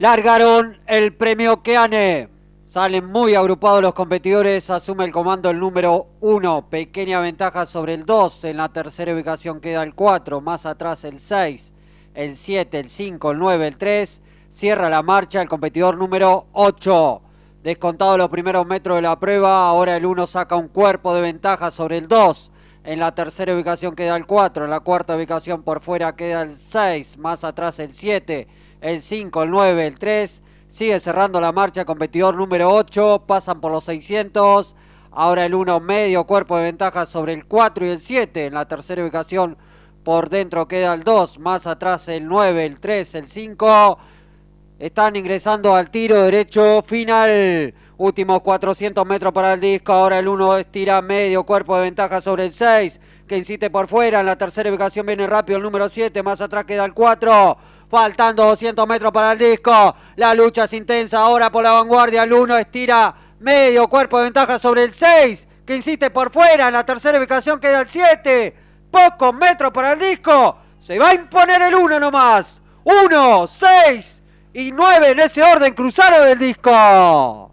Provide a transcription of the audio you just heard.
Largaron el premio Keane. Salen muy agrupados los competidores. Asume el comando el número 1. Pequeña ventaja sobre el 2. En la tercera ubicación queda el 4. Más atrás el 6, el 7, el 5, el 9, el 3. Cierra la marcha el competidor número 8. Descontado los primeros metros de la prueba, ahora el 1 saca un cuerpo de ventaja sobre el 2. En la tercera ubicación queda el 4, en la cuarta ubicación por fuera queda el 6, más atrás el 7, el 5, el 9, el 3. Sigue cerrando la marcha competidor número 8, pasan por los 600. Ahora el 1 medio cuerpo de ventaja sobre el 4 y el 7. En la tercera ubicación por dentro queda el 2, más atrás el 9, el 3, el 5. Están ingresando al tiro derecho final. Últimos 400 metros para el disco. Ahora el 1 estira medio cuerpo de ventaja sobre el 6. Que insiste por fuera. En la tercera ubicación viene rápido el número 7. Más atrás queda el 4. Faltando 200 metros para el disco. La lucha es intensa ahora por la vanguardia. El 1 estira medio cuerpo de ventaja sobre el 6. Que insiste por fuera. En la tercera ubicación queda el 7. Pocos metros para el disco. Se va a imponer el 1 nomás. 1, 6 y 9 en ese orden cruzado del disco.